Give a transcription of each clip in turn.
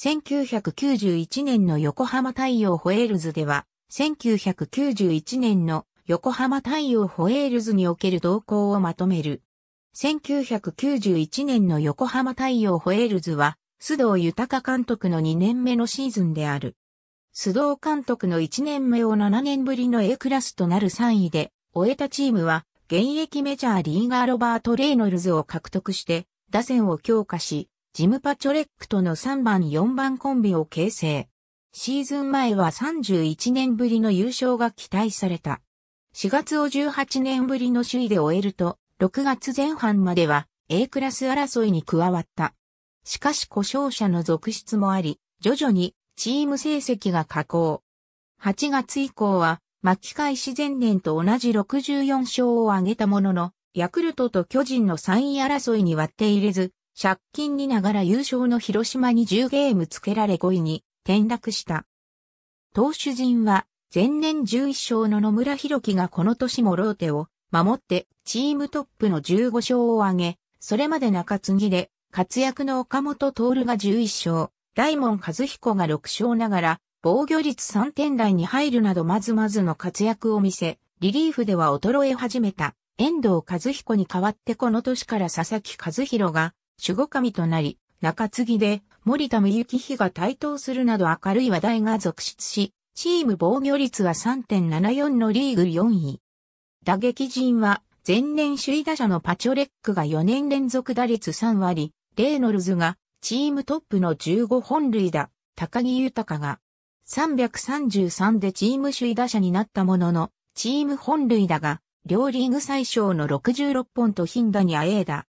1991年の横浜太陽ホエールズでは、1991年の横浜太陽ホエールズにおける動向をまとめる。1991年の横浜太陽ホエールズは、須藤豊監督の2年目のシーズンである。須藤監督の1年目を7年ぶりの A クラスとなる3位で、終えたチームは、現役メジャーリーガーロバート・レイノルズを獲得して、打線を強化し、ジム・パチョレックとの3番4番コンビを形成。シーズン前は31年ぶりの優勝が期待された。4月を18年ぶりの首位で終えると、6月前半までは A クラス争いに加わった。しかし故障者の続出もあり、徐々にチーム成績が下降。8月以降は巻き返し前年と同じ64勝を挙げたものの、ヤクルトと巨人の3位争いに割って入れず、借金にながら優勝の広島に10ゲームつけられ5位に転落した。投手陣は前年11勝の野村博樹がこの年もローテを守ってチームトップの15勝を挙げ、それまで中継ぎで活躍の岡本徹が11勝、大門和彦が6勝ながら防御率3点台に入るなどまずまずの活躍を見せ、リリーフでは衰え始めた遠藤和彦に代わってこの年から佐々木和弘が守護神となり、中継ぎで森田美幸比が台頭するなど明るい話題が続出し、チーム防御率は3.74のリーグ4位。打撃陣は前年首位打者のパチョレックが4年連続打率3割、レイノルズがチームトップの15本塁打、高木豊が333でチーム首位打者になったものの、チーム本塁打が両リーグ最小の66本と頻打にあえいだ。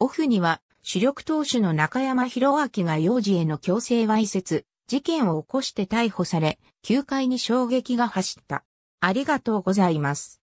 オフには主力投手の中山博明が幼児への強制わいせつ、事件を起こして逮捕され、球界に衝撃が走った。ありがとうございます。